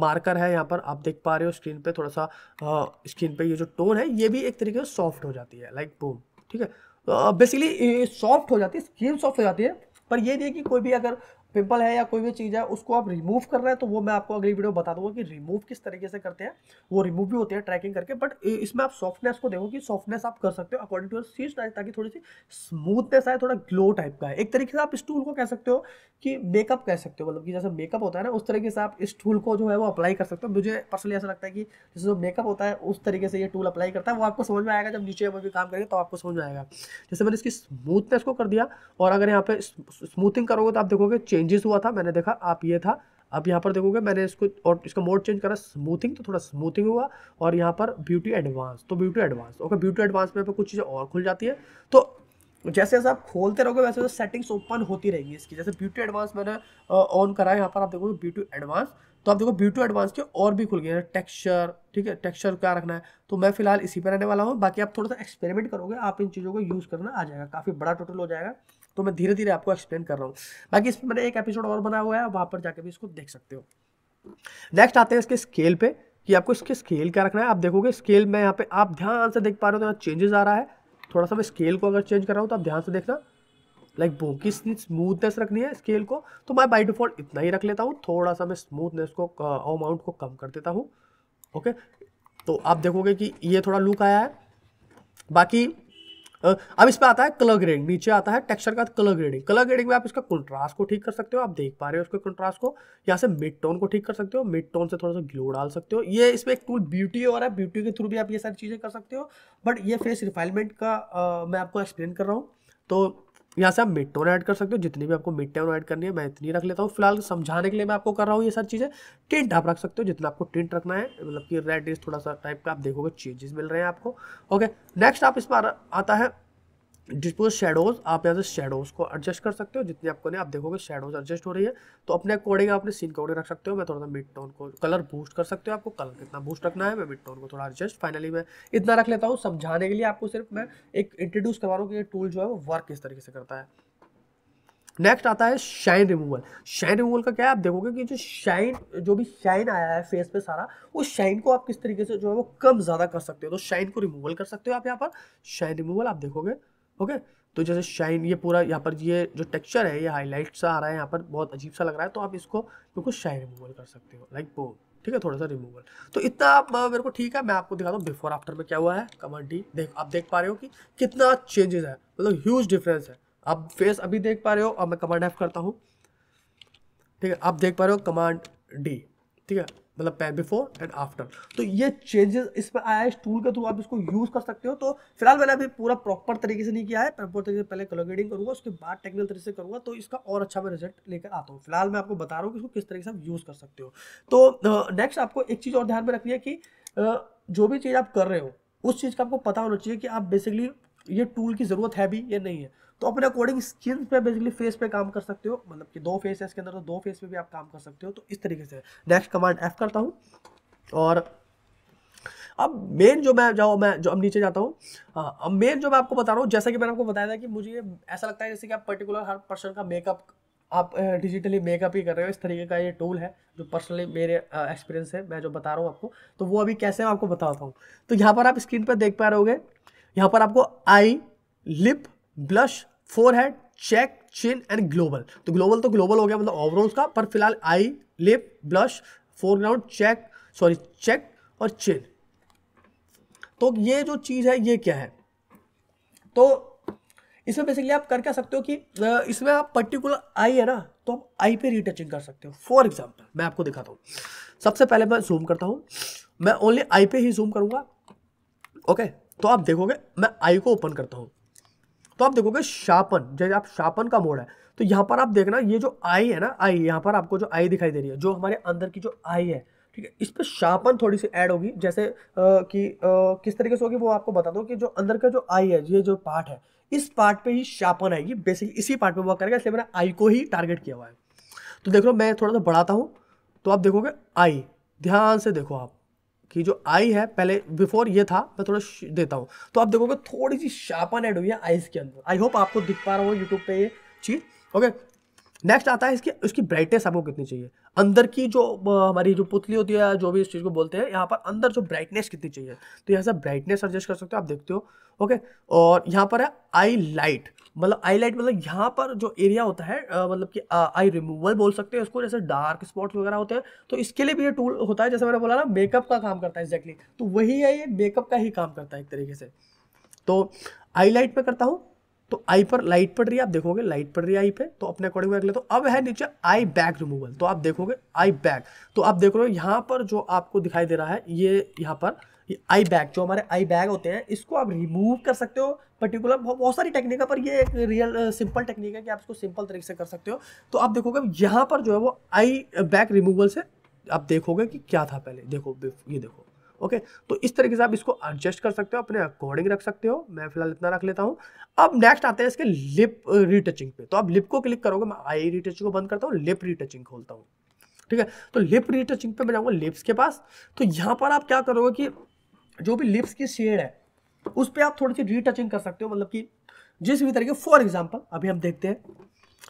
मार्कर है यहाँ पर आप देख पा रहे हो स्क्रीन पे थोड़ा सा स्क्रीन पे ये जो टोन है ये भी एक तरीके से सॉफ्ट हो जाती है लाइक बूम ठीक है बेसिकली सॉफ्ट हो जाती है स्क्रीन सॉफ्ट हो जाती है पर ये नहीं है कि कोई भी अगर पिंपल है या कोई भी चीज़ है उसको आप रिमूव कर रहे हैं तो वो मैं आपको अगली वीडियो बता दूंगा कि रिमूव किस तरीके से करते हैं वो रिमूव भी होते हैं ट्रैकिंग करके बट इसमें आप सॉफ्टनेस को देखो कि सॉफ्टनेस आप कर सकते हो अकॉर्डिंग टू सीज ताकि थोड़ी सी स्मूथनेस आए थोड़ा ग्लो टाइप का है एक तरीके से आप इस टूल को कह सकते हो कि मेकअप कह सकते हो मतलब कि जैसे मेकअप होता है ना उस तरीके से आप इस टूल को जो है वो अप्लाई कर सकते हो मुझे पर्सनली ऐसा लगता है कि जैसे जो मेकअप होता है उस तरीके से ये टूल अप्लाई करता है वो आपको समझ में आएगा जब नीचे में भी काम करेंगे तो आपको समझ में आएगा जैसे मैंने इसकी स्मूथनेस को कर दिया और अगर यहाँ पे स्मूथिंग करोगे तो आप देखोगे चेंजेस हुआ था मैंने देखा आप ये था अब यहाँ पर देखोगे मैंने इसको और इसका मोड चेंज करा स्मूथिंग तो थोड़ा स्मूथिंग हुआ और यहाँ पर ब्यूटी एडवांस तो beauty advance okay beauty advance में कुछ चीज़ें और खुल जाती है तो जैसे जैसे आप खोलते रहोगे वैसे वैसे सेटिंग्स ओपन होती रहेगी इसकी जैसे ब्यूटी एडवांस मैंने ऑन करा है यहाँ पर आप देखोगे ब्यूटी एडवांस तो आप देखो ब्यूटी एडवांस के और भी खुल गए हैं टेक्सचर ठीक है टेक्सचर क्या रखना है तो मैं फिलहाल इसी पर रहने वाला हूँ बाकी आप थोड़ा सा एक्सपेरिमेंट करोगे आप इन चीज़ों को यूज़ करना आ जाएगा काफ़ी बड़ा टोटल हो जाएगा तो मैं धीरे धीरे आपको एक्सप्लेन कर रहा हूँ बाकी इसमें मैंने एक एपिसोड और बना हुआ है वहाँ पर जाकर भी इसको देख सकते हो नेक्स्ट आते हैं इसके स्केल पे कि आपको इसके स्केल क्या रखना है आप देखोगे स्केल में यहाँ पे आप ध्यान से देख पा रहे हो तो यहाँ चेंजेस आ रहा है थोड़ा सा मैं स्केल को अगर चेंज कर रहा हूँ तो आप ध्यान से देखना लाइक like, बोकी स्मूथनेस रखनी है स्केल को तो मैं बाई डिफॉल्ट इतना ही रख लेता हूँ थोड़ा सा मैं स्मूथनेस को अमाउंट को कम कर देता हूँ ओके तो आप देखोगे कि ये थोड़ा लुक आया है बाकी अब इसमें आता है कलर ग्रेडिंग नीचे आता है टेक्सचर का कलर ग्रेडिंग कलर ग्रेडिंग में आप इसका कंट्रास्ट को ठीक कर सकते हो आप देख पा रहे हो उसके कंट्रास्ट को यहाँ से मिड टोन को ठीक कर सकते हो मिड टोन से थोड़ा सा ग्लो डाल सकते हो ये इसमें एक टूल ब्यूटी और है ब्यूटी के थ्रू भी आप ये सारी चीज़ें कर सकते हो बट ये फेस रिफाइनमेंट का आ, मैं आपको एक्सप्लेन कर रहा हूँ तो यहाँ से आप मिड टोन ऐड कर सकते हो जितनी भी आपको मिड टोन ऐड करनी है मैं इतनी रख लेता हूँ फिलहाल समझाने के लिए मैं आपको कर रहा हूँ ये सारी चीज़ें टिंट आप रख सकते हो जितना आपको टिंट रखना है मतलब कि रेड इज थोड़ा सा टाइप का आप देखोगे चेंजेस मिल रहे हैं आपको ओके नेक्स्ट आप इसमें आता है डिस्पोज शेडोज आप यहाँ से शेडोज को एडजस्ट कर सकते हो जितनी आपको नहीं आप देखोगे शेडोज एडजस्ट हो रही है तो अपने अकॉर्डिंग आपने सीन के अकॉर्डिंग रख सकते हो मैं थोड़ा सा मिड टोन को कलर बूस्ट कर सकते हो आपको कलर कितना बूस्ट रखना है मैं मिड टोन को थोड़ा एडजस्ट फाइनली मैं इतना रख लेता हूँ समझाने के लिए आपको सिर्फ मैं एक इंट्रोड्यूस करवा रहा हूँ कि ये टूल जो है वो वर्क किस तरीके से करता है नेक्स्ट आता है शाइन रिमूवल शाइन रिमूवल का क्या है आप देखोगे कि जो शाइन जो भी शाइन आया है फेस पे सारा उस शाइन को आप किस तरीके से जो है वो कम ज़्यादा कर सकते हो तो शाइन को रिमूवल कर सकते हो आप यहाँ पर शाइन रिमूवल आप देखोगे ओके तो जैसे शाइन ये पूरा यहाँ पर ये जो टेक्सचर है ये हाईलाइट सा आ रहा है यहाँ पर बहुत अजीब सा लग रहा है तो आप इसको बिल्कुल शाइन रिमूवल कर सकते हो लाइक वो ठीक है थोड़ा सा रिमूवल तो इतना आप मेरे को ठीक है मैं आपको दिखाता हूँ बिफोर आफ्टर में क्या हुआ है कमर डी देख आप देख पा रहे हो कि कितना चेंजेस है मतलब ह्यूज डिफरेंस है आप फेस अभी देख पा रहे हो और मैं कमांड एफ करता हूँ ठीक है आप देख पा रहे हो कमांड डी ठीक है मतलब बिफोर एंड आफ्टर तो ये चेंजेस इस पर आया है टूल के थ्रू आप इसको यूज़ कर सकते हो तो फिलहाल मैंने अभी पूरा प्रॉपर तरीके से नहीं किया है प्रॉपर तरीके से पहले कलर ग्रेडिंग करूंगा उसके बाद टेक्निकल तरीके से करूँगा तो इसका और अच्छा मैं रिजल्ट लेकर आता हूँ फिलहाल मैं आपको बता रहा हूँ कि इसको किस तरीके से आप यूज़ कर सकते हो तो नेक्स्ट आपको एक चीज़ और ध्यान में रखनी है कि जो भी चीज़ आप कर रहे हो उस चीज़ का आपको पता होना चाहिए कि आप बेसिकली ये टूल की ज़रूरत है भी या नहीं है तो अपने अकॉर्डिंग स्किन पे बेसिकली फेस पे काम कर सकते हो मतलब कि दो फेस है इसके अंदर तो दो फेस पे भी आप काम कर सकते हो तो इस तरीके से नेक्स्ट कमांड एफ करता हूँ और अब मेन जो मैं जाओ मैं जो अब नीचे जाता हूँ हाँ, अब मेन जो मैं आपको बता रहा हूँ जैसा कि मैंने आपको बताया था कि मुझे ऐसा लगता है जैसे कि आप पर्टिकुलर हर पर्सन का मेकअप आप डिजिटली मेकअप ही कर रहे हो इस तरीके का ये टूल है जो पर्सनली मेरे एक्सपीरियंस है मैं जो बता रहा हूँ आपको तो वो अभी कैसे मैं आपको बताता हूँ तो यहाँ पर आप स्क्रीन पर देख पा रहे हो यहाँ पर आपको eye lip blush forehead cheek chin and global तो ग्लोबल तो ग्लोबल हो गया मतलब ओवरऑल का पर फिलहाल eye lip blush foreground cheek sorry cheek और चिन तो ये जो चीज़ है ये क्या है तो इसमें बेसिकली आप कर क्या सकते हो कि इसमें आप पर्टिकुलर आई है ना तो आप आई पे रिटचिंग कर सकते हो फॉर एग्जाम्पल मैं आपको दिखाता हूँ सबसे पहले मैं जूम करता हूँ मैं ओनली आई पे ही जूम करूंगा ओके okay, तो आप देखोगे मैं आई को ओपन करता हूँ तो आप देखोगे शापन जैसे आप शापन का मोड है तो यहाँ पर आप देखना ये जो आई है ना आई यहाँ पर आपको जो आई दिखाई दे रही है जो हमारे अंदर की जो आई है ठीक है इस पर शापन थोड़ी सी ऐड होगी जैसे आ, कि आ, किस तरीके से होगी वो आपको बता दो कि जो अंदर का जो आई है ये जो पार्ट है इस पार्ट पे ही शापन आएगी बेसिकली इसी पार्ट पे वर्क करेगा इसलिए मैंने आई को ही टारगेट किया हुआ है तो देख लो मैं थोड़ा सा बढ़ाता हूँ तो आप देखोगे आई ध्यान से देखो आप कि जो आई है पहले बिफोर ये था मैं थोड़ा देता हूँ तो आप देखोगे थोड़ी सी शार्पन एड हुई है आइज़ के अंदर आई होप आपको दिख पा रहा हो यूट्यूब पे ये चीज़ ओके नेक्स्ट आता है इसकी उसकी ब्राइटनेस आपको कितनी चाहिए अंदर की जो हमारी जो पुतली होती है जो भी इस चीज़ को बोलते हैं यहाँ पर अंदर जो ब्राइटनेस कितनी चाहिए तो यहाँ से ब्राइटनेस एडजस्ट कर सकते हो आप देखते हो ओके और यहाँ पर है आई लाइट मतलब आई लाइट मतलब यहाँ पर जो एरिया होता है मतलब कि आई रिमूवल बोल सकते हैं उसको जैसे डार्क स्पॉट्स वगैरह होते हैं तो इसके लिए भी ये टूल होता है जैसे मैंने बोला ना मेकअप का काम करता है एग्जैक्टली exactly. तो वही है ये मेकअप का ही काम करता है एक तरीके से तो आई लाइट में करता हूँ तो आई पर लाइट पड़ रही है आप देखोगे लाइट पड़ रही है आई पे तो अपने अकॉर्डिंग देख ले तो अब है नीचे आई बैग रिमूवल तो आप देखोगे आई बैग तो आप देख रहे हो यहाँ पर जो आपको दिखाई दे रहा है ये यहाँ पर ये आई बैग जो हमारे आई बैग होते हैं इसको आप रिमूव कर सकते हो पर्टिकुलर बहुत सारी टेक्निक है पर ये एक रियल सिंपल टेक्निक है कि आप इसको सिंपल तरीके से कर सकते हो तो आप देखोगे यहाँ पर जो है वो आई बैग रिमूवल से आप देखोगे कि क्या था पहले देखो ये देखो ओके तो इस तरीके से आप इसको एडजस्ट कर सकते हो अपने अकॉर्डिंग रख सकते हो मैं फिलहाल इतना रख लेता हूँ अब नेक्स्ट आते हैं इसके लिप रीटचिंग पे तो आप लिप को क्लिक करोगे मैं आई रीटचिंग को बंद करता हूँ लिप रीटचिंग खोलता हूँ ठीक है तो लिप रीटचिंग पे मैं जाऊँगा लिप्स के पास तो यहाँ पर आप क्या करोगे कि जो भी लिप्स की शेड है उस पर आप थोड़ी सी रीटचिंग कर सकते हो मतलब कि जिस भी तरीके फॉर एग्जाम्पल अभी हम देखते हैं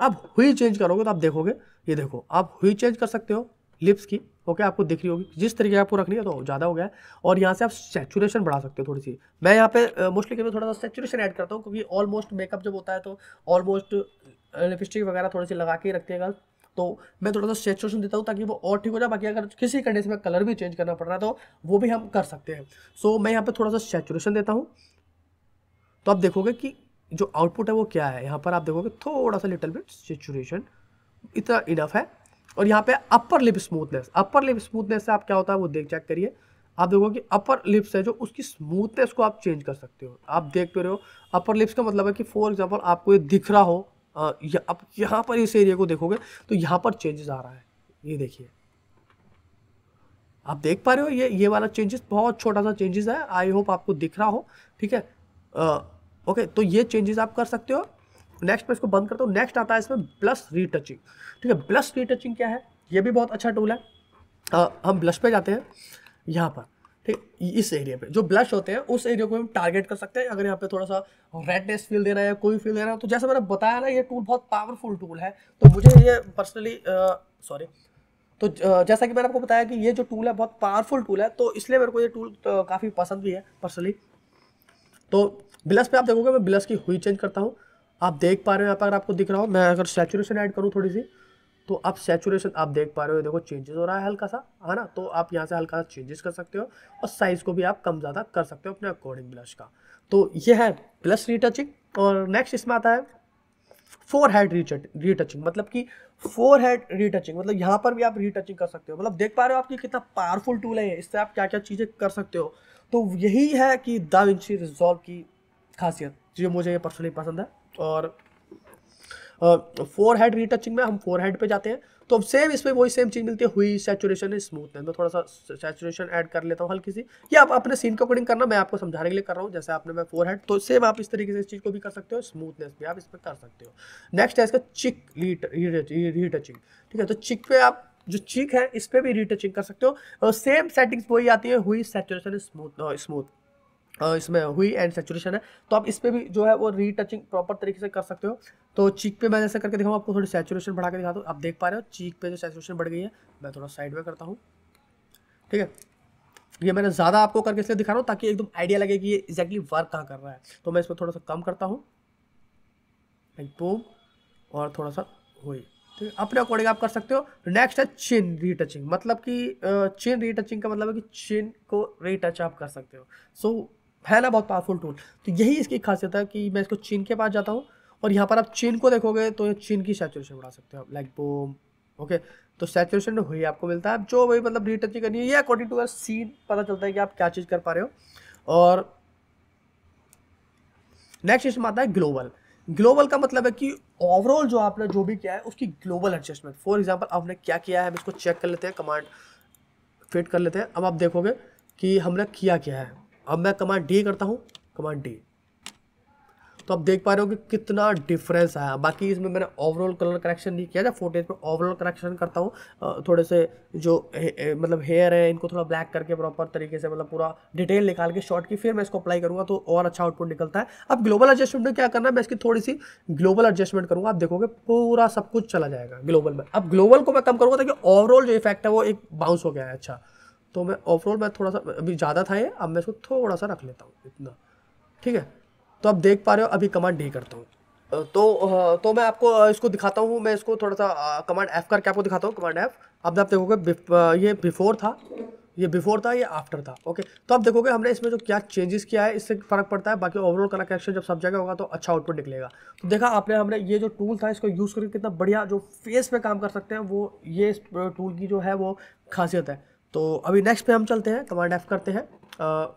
आप हुई चेंज करोगे तो आप देखोगे ये देखो आप हुई चेंज कर सकते हो लिप्स की ओके आपको दिख रही होगी जिस तरीके आपको रखनी है तो ज़्यादा हो गया और यहाँ से आप सेचुरेशन बढ़ा सकते हो थोड़ी सी मैं यहाँ पे मोस्टली कभी थोड़ा सा सेचुरेशन ऐड करता हूँ क्योंकि ऑलमोस्ट मेकअप जब होता है तो ऑलमोस्ट लिपस्टिक वगैरह थोड़ी सी लगा के ही रखते हैं तो मैं थोड़ा सा सेचुरेशन देता हूँ ताकि वो और ठीक हो जाए बाकी अगर किसी कंडीशन में कलर भी चेंज करना पड़ रहा है तो वो भी हम कर सकते हैं सो मैं यहाँ पर थोड़ा सा सेचुरेशन देता हूँ तो आप देखोगे कि जो आउटपुट है वो क्या है यहाँ पर आप देखोगे थोड़ा सा लिटल बिट सेचुरेशन इतना इनफ है और यहाँ पे upper lip smoothness upper lip smoothness से आप क्या होता है वो देख चेक करिए आप देखो कि अपर लिप्स है जो उसकी स्मूथनेस को आप चेंज कर सकते हो आप देख पे तो रहे हो अपर लिप्स का मतलब है कि फॉर एग्जाम्पल आपको ये दिख रहा हो आप यहाँ पर इस एरिया को देखोगे तो यहाँ पर चेंजेस आ रहा है ये देखिए आप देख पा रहे हो ये ये वाला चेंजेस बहुत छोटा सा चेंजेस है आई होप आपको दिख रहा हो ठीक है ओके तो ये चेंजेस आप कर सकते हो नेक्स्ट मैं इसको बंद करता हूँ नेक्स्ट आता है इसमें ब्लश रीटचिंग ठीक है ब्लश रीटचिंग क्या है ये भी बहुत अच्छा टूल है आ, हम ब्लश पे जाते हैं यहाँ पर ठीक इस एरिया पे जो ब्लश होते हैं उस एरिया को हम टारगेट कर सकते हैं अगर यहाँ पे थोड़ा सा रेडनेस फील देना है कोई फील देना है तो जैसे मैंने बताया ना ये टूल बहुत पावरफुल टूल है तो मुझे ये पर्सनली सॉरी तो जैसा कि मैंने आपको बताया कि ये जो टूल है बहुत पावरफुल टूल है तो इसलिए मेरे को ये टूल तो काफ़ी पसंद भी है पर्सनली तो ब्लस पे आप देखोगे मैं ब्लस की हुई चेंज करता हूँ आप देख पा रहे हो यहाँ पर आपको दिख रहा हो मैं अगर सेचुरेशन ऐड करूँ थोड़ी सी तो आप सेचुरेशन आप देख पा रहे हो देखो चेंजेस हो रहा है हल्का सा है ना तो आप यहाँ से हल्का सा चेंजेस कर सकते हो और साइज़ को भी आप कम ज़्यादा कर सकते हो अपने अकॉर्डिंग ब्लश का तो ये है प्लस रीटचिंग और नेक्स्ट इसमें आता है फोर हेड रीटचिंग मतलब कि फोर हेड रीटचिंग मतलब यहाँ पर भी आप रीटचिंग कर सकते हो मतलब देख पा रहे हो आपकी कितना पावरफुल टूल है इससे आप क्या क्या चीज़ें कर सकते हो तो यही है कि दा विंची रिजॉल्व की खासियत जो मुझे ये पर्सनली पसंद है और फोर हेड रीटचिंग में हम फोर हेड पे जाते हैं तो अब सेम इसमें वही सेम चीज़ मिलती है हुई सेचुरेशन है स्मूथनेस मैं तो थोड़ा सा सेचुरेशन ऐड कर लेता हूँ हल्की सी या आप अपने सीन के अकॉर्डिंग करना मैं आपको समझाने के लिए कर रहा हूँ जैसे आपने मैं फोर हेड तो सेम आप इस तरीके से इस चीज़ को भी कर सकते हो स्मूथनेस भी आप इस पर कर सकते हो नेक्स्ट है इसका चिक रीटचिंग ठीक है तो चिक पे आप जो चिक है इस पर भी रीटचिंग कर सकते हो सेम सेटिंग्स वही आती है हुई सेचुरेशन स्मूथ स्मूथ इसमें हुई एंड सेचुरेशन है तो आप इस पर भी जो है वो रीटचिंग प्रॉपर तरीके से कर सकते हो तो चीक पे मैं जैसे करके दिखाऊँ आपको थोड़ी सेचुरेशन बढ़ा के दिखाता हूँ आप देख पा रहे हो चीक पे जो सेचुरेशन बढ़ गई है मैं थोड़ा साइड में करता हूँ ठीक है ये मैंने ज़्यादा आपको करके इसलिए दिखा रहा हूँ ताकि एकदम आइडिया लगे कि ये एग्जैक्टली वर्क कहाँ कर रहा है तो मैं इसमें थोड़ा सा कम करता हूँ पोम और थोड़ा सा हुई ठीक तो है अपने अकॉर्डिंग आप कर सकते हो नेक्स्ट है चिन रीटचिंग मतलब कि चिन रीटचिंग का मतलब है कि चिन को रीटच आप कर सकते हो सो so, है ना बहुत पावरफुल टूल तो यही इसकी खासियत है कि मैं इसको चीन के पास जाता हूँ और यहाँ पर आप चीन को देखोगे तो चीन की सैचुरेशन बढ़ा सकते हो लाइक बोम ओके तो सैचुरेशन तो वही आपको मिलता है जो वही मतलब रीटचिंग करनी है ये अकॉर्डिंग टू अर सीन पता चलता है कि आप क्या चीज़ कर पा रहे हो और नेक्स्ट इसमें आता है ग्लोबल ग्लोबल का मतलब है कि ओवरऑल जो आपने जो भी किया है उसकी ग्लोबल एडजस्टमेंट फॉर एग्जाम्पल आपने क्या किया है हम इसको चेक कर लेते हैं कमांड फिट कर लेते हैं अब आप देखोगे कि हमने किया क्या है अब मैं कमांड डी करता हूँ कमांड डी तो आप देख पा रहे हो कि कितना डिफरेंस आया बाकी इसमें मैंने ओवरऑल कलर करेक्शन नहीं किया जब फोटेज पर ओवरऑल करेक्शन करता हूँ थोड़े से जो हे, हे, मतलब हेयर है इनको थोड़ा ब्लैक करके प्रॉपर तरीके से मतलब पूरा डिटेल निकाल के शॉर्ट की फिर मैं इसको अप्लाई करूँगा तो और अच्छा आउटपुट निकलता है अब ग्लोबल एडजस्टमेंट में क्या करना है मैं इसकी थोड़ी सी ग्लोबल एडजस्टमेंट करूँगा आप देखोगे पूरा सब कुछ चला जाएगा ग्लोबल में अब ग्लोबल को मैं कम करूँगा ताकि ओवरऑल जो इफेक्ट है वो एक बाउंस हो गया है अच्छा तो मैं ओवरऑल मैं थोड़ा सा अभी ज़्यादा था ये अब मैं इसको थोड़ा सा रख लेता हूँ इतना ठीक है तो आप देख पा रहे हो अभी कमांड डी करता हूँ तो तो मैं आपको इसको दिखाता हूँ मैं इसको थोड़ा सा कमांड एफ़ करके आपको दिखाता हूँ कमांड एफ़ अब आप देखोगे ये बिफोर था ये बिफोर था ये आफ्टर था ओके तो आप देखोगे हमने इसमें जो क्या चेंजेस किया है इससे फ़र्क पड़ता है बाकी ओवरऑल कलर करेक्शन जब सब जगह होगा तो अच्छा आउटपुट निकलेगा तो देखा आपने हमने ये जो टूल था इसको यूज़ करके कितना बढ़िया जो फेस पे काम कर सकते हैं वो ये टूल की जो है वो खासियत है तो अभी नेक्स्ट पे हम चलते हैं कमांड एफ करते हैं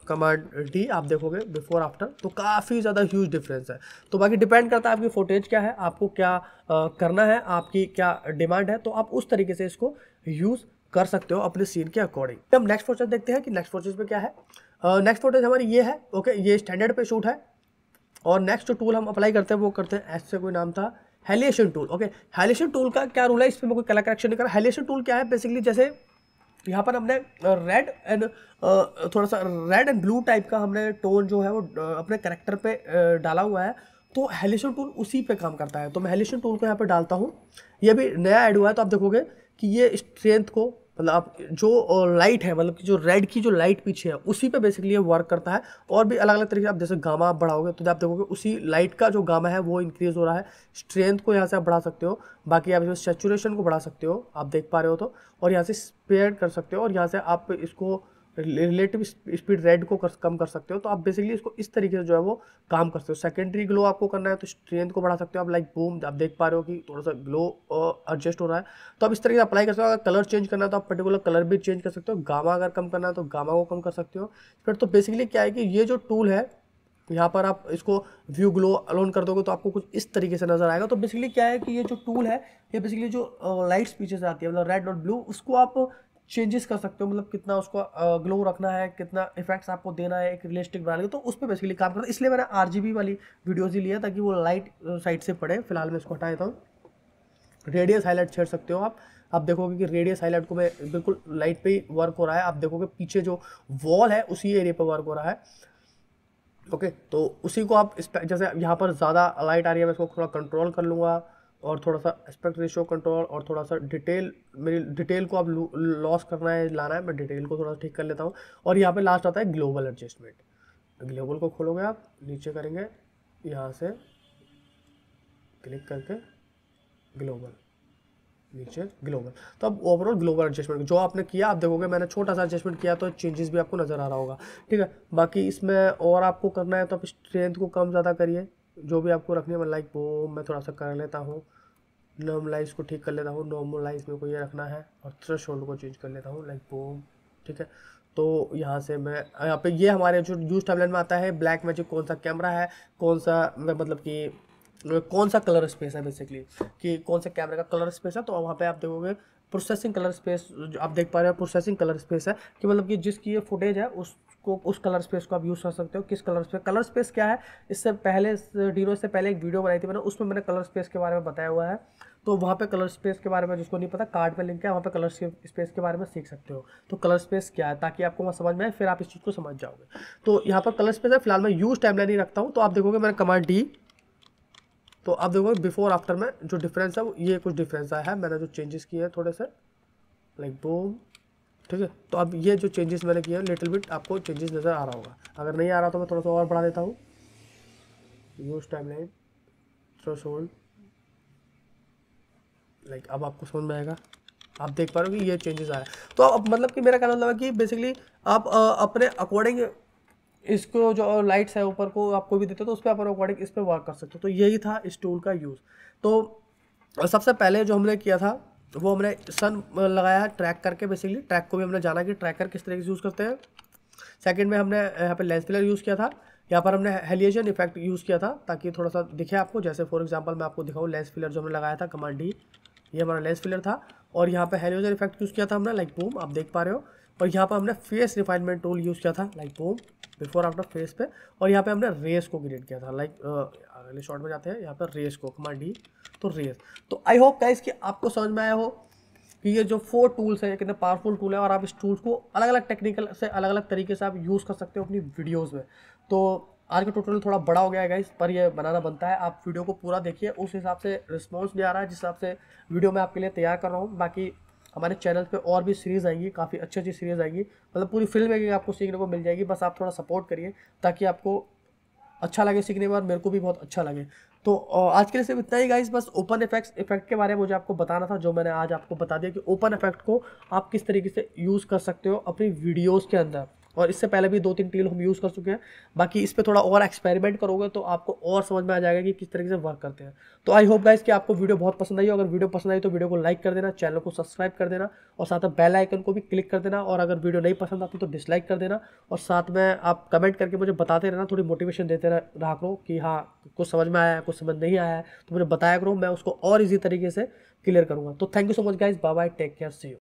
कमांड uh, डी आप देखोगे बिफोर आफ्टर तो काफ़ी ज़्यादा ह्यूज डिफरेंस है तो बाकी डिपेंड करता है आपकी फोटेज क्या है आपको क्या uh, करना है आपकी क्या डिमांड है तो आप उस तरीके से इसको यूज़ कर सकते हो अपने सीन के अकॉर्डिंग तो हम नेक्स्ट फोटेज देखते हैं कि नेक्स्ट फोटेज में क्या है नेक्स्ट uh, फोटेज हमारी ये है ओके ये स्टैंडर्ड पे शूट है और नेक्स्ट जो टूल हम अप्लाई करते हैं वो करते हैं एस से कोई नाम था halation tool okay halation tool का क्या रूल है इसमें मैं कोई कला करेक्शन नहीं कर रहा हेलिएशन टूल क्या है बेसिकली जैसे यहाँ पर हमने रेड एंड थोड़ा सा रेड एंड ब्लू टाइप का हमने टोन जो है वो अपने करेक्टर पे डाला हुआ है तो हेलिशन टूल उसी पे काम करता है तो मैं हेलिशन टूल को यहाँ पे डालता हूँ ये भी नया ऐड हुआ है तो आप देखोगे कि ये स्ट्रेंथ को मतलब आप जो लाइट है मतलब कि जो रेड की जो लाइट पीछे है उसी पे बेसिकली ये वर्क करता है और भी अलग अलग तरीके से आप जैसे गामा आप बढ़ाओगे तो आप देखोगे उसी लाइट का जो गामा है वो इंक्रीज़ हो रहा है स्ट्रेंथ को यहाँ से आप बढ़ा सकते हो बाकी आप इसमें सेचुरेशन को बढ़ा सकते हो आप देख पा रहे हो तो और यहाँ से स्पेयर कर सकते हो और यहाँ से आप इसको रिलेटिव स्पीड रेड को कर, कम कर सकते हो तो आप बेसिकली इसको इस तरीके से जो है वो काम कर सकते हो सेकेंडरी ग्लो आपको करना है तो स्ट्रेंथ को बढ़ा सकते हो आप लाइक बूम आप देख पा रहे हो कि थोड़ा सा ग्लो एडजस्ट हो रहा है तो आप इस तरीके से अप्लाई कर सकते हो अगर कलर चेंज करना है तो आप पर्टिकुलर कलर भी चेंज कर सकते हो गामा अगर कम करना है तो गामा को कम कर सकते हो फिर तो बेसिकली क्या है कि ये जो टूल है यहाँ पर आप इसको व्यू ग्लो अलोन कर दोगे तो आपको कुछ इस तरीके से नजर आएगा तो बेसिकली क्या है कि ये जो टूल है ये बेसिकली जो लाइट्स पीछे से आती है मतलब रेड और ब्लू उसको आप चेंजेस कर सकते हो मतलब कितना उसको ग्लो रखना है कितना इफेक्ट्स आपको देना है एक रियलिस्टिक बनाने तो उस पर बेसिकली काम करता इसलिए मैंने आर वाली वीडियोज़ ही लिया ताकि वो लाइट साइड से पड़े फिलहाल मैं इसको हटा देता हूँ रेडियस हाईलाइट छेड़ सकते हो आप आप देखोगे कि रेडियस हाईलाइट को मैं बिल्कुल लाइट पे ही वर्क हो रहा है आप देखोगे पीछे जो वॉल है उसी एरिया पर वर्क हो रहा है ओके तो उसी को आप जैसे यहाँ पर ज़्यादा लाइट आ रही है मैं इसको थोड़ा कंट्रोल कर लूँगा और थोड़ा सा एस्पेक्ट रेशियो कंट्रोल और थोड़ा सा डिटेल मेरी डिटेल को आप लॉस करना है लाना है मैं डिटेल को थोड़ा सा ठीक कर लेता हूँ और यहाँ पे लास्ट आता है ग्लोबल एडजस्टमेंट ग्लोबल को खोलोगे आप नीचे करेंगे यहाँ से क्लिक करके ग्लोबल नीचे ग्लोबल तो अब ओवरऑल ग्लोबल एडजस्टमेंट जो आपने किया आप देखोगे मैंने छोटा सा एडजस्टमेंट किया तो चेंजेस भी आपको नज़र आ रहा होगा ठीक है बाकी इसमें और आपको करना है तो आप स्ट्रेंथ को कम ज़्यादा करिए जो भी आपको रखने में लाइक वो मैं थोड़ा सा कर लेता हूँ नॉर्मलाइज को ठीक कर लेता हूँ नॉर्मलाइज में को ये रखना है और थ्रेश को चेंज कर लेता हूँ लाइक वो ठीक है तो यहाँ से मैं यहाँ पे ये हमारे जो यूज टैबलेट में आता है ब्लैक मैजिक कौन सा कैमरा है कौन सा मतलब कि कौन सा कलर स्पेस है बेसिकली कि कौन सा कैमरे का कलर स्पेस है तो वहाँ पे आप देखोगे प्रोसेसिंग कलर स्पेस जो आप देख पा रहे हो प्रोसेसिंग कलर स्पेस है कि मतलब कि जिसकी ये फुटेज है उस को उस कलर स्पेस को आप यूज़ कर सकते हो किस कलर स्पेस कलर स्पेस क्या है इससे पहले डीरो से पहले एक वीडियो बनाई थी मैंने उसमें मैंने कलर स्पेस के बारे में बताया हुआ है तो वहाँ पे कलर स्पेस के बारे में जिसको नहीं पता कार्ड पे लिंक है वहाँ पे कलर स्पेस के बारे में सीख सकते हो तो कलर स्पेस क्या है ताकि आपको वहाँ समझ में आए फिर आप इस चीज़ को समझ जाओगे तो यहाँ पर कलर स्पेस है फिलहाल मैं यूज टाइम नहीं रखता हूँ तो आप देखोगे मैंने कमांड डी तो आप देखोगे बिफोर आफ्टर में जो डिफरेंस है ये कुछ डिफरेंस आया है मैंने जो चेंजेस किए हैं थोड़े से लाइक बोम ठीक है तो अब ये जो चेंजेस मैंने किया लिटिल बिट आपको चेंजेस नज़र आ रहा होगा अगर नहीं आ रहा तो मैं थोड़ा सा और बढ़ा देता हूँ यूज टाइम लाइन लाइक अब आपको समझ में आएगा आप देख पा रहे हो कि ये चेंजेस आया तो अब मतलब कि मेरा कहना मतलब कि बेसिकली आप आ, अपने अकॉर्डिंग इसको जो लाइट्स है ऊपर को आपको भी देते हो तो उस पर आप अकॉर्डिंग इस पर वर्क कर सकते हो तो यही था इस टूल का यूज़ तो सबसे पहले जो हमने किया था वो हमने सन लगाया ट्रैक करके बेसिकली ट्रैक को भी हमने जाना कि ट्रैकर किस तरीके से यूज़ करते हैं सेकंड में हमने यहाँ पे लेंस पिलर यूज़ किया था यहाँ पर हमने हेलिएजन इफेक्ट यूज़ किया था ताकि थोड़ा सा दिखे आपको जैसे फॉर एग्जांपल मैं आपको दिखाऊँ लेंस फिलर जो हमने लगाया था कमांड डी ये हमारा लेंस फिलर था और यहाँ पर हेलिएजन इफेक्ट यूज़ किया था हमने लाइक बूम आप देख पा रहे हो और यहाँ पर हमने फेस रिफाइनमेंट टूल यूज़ किया था like boom before after face पे और यहाँ पे हमने रेस को क्रिएट किया था लाइक अगले शॉर्ट में जाते हैं यहाँ पर रेस को कमा डी तो रेस तो आई होप गाइस कि आपको समझ में आया हो कि ये जो फोर टूल्स हैं कितने पावरफुल टूल है और आप इस टूल्स को अलग अलग टेक्निकल से अलग अलग तरीके से आप यूज़ कर सकते हो अपनी वीडियोज़ में तो आज का टोटल थोड़ा बड़ा हो गया है गाइस पर ये बनाना बनता है आप वीडियो को पूरा देखिए उस हिसाब से रिस्पॉन्स भी आ रहा है जिस हिसाब से वीडियो मैं आपके लिए तैयार कर रहा हूँ बाकी हमारे चैनल पे और भी सीरीज़ आएंगी काफ़ी अच्छी अच्छी सीरीज़ आएंगी मतलब पूरी फिल्म है आपको सीखने को मिल जाएगी बस आप थोड़ा सपोर्ट करिए ताकि आपको अच्छा लगे सीखने के बाद मेरे को भी बहुत अच्छा लगे तो आज के लिए सिर्फ इतना ही गाइस बस ओपन इफेक्ट्स इफेक्ट के बारे में मुझे आपको बताना था जो मैंने आज आपको बता दिया कि ओपन इफेक्ट को आप किस तरीके से यूज़ कर सकते हो अपनी वीडियोज़ के अंदर और इससे पहले भी दो तीन टील हम यूज़ कर चुके हैं बाकी इस पर थोड़ा और एक्सपेरिमेंट करोगे तो आपको और समझ में आ जाएगा कि किस तरीके से वर्क करते हैं तो आई होप गाइस कि आपको वीडियो बहुत पसंद आई हो अगर वीडियो पसंद आई तो वीडियो को लाइक कर देना चैनल को सब्सक्राइब कर देना और साथ में बेल आइकन को भी क्लिक कर देना और अगर वीडियो नहीं पसंद आती तो डिसलाइक कर देना और साथ में आप कमेंट करके मुझे बताते रहना थोड़ी मोटिवेशन देते रहा करो कि हाँ कुछ समझ में आया है कुछ समझ नहीं आया है तो मुझे बताया करो मैं उसको और इजी तरीके से क्लियर करूँगा तो thank you so much guys bye bye take care see you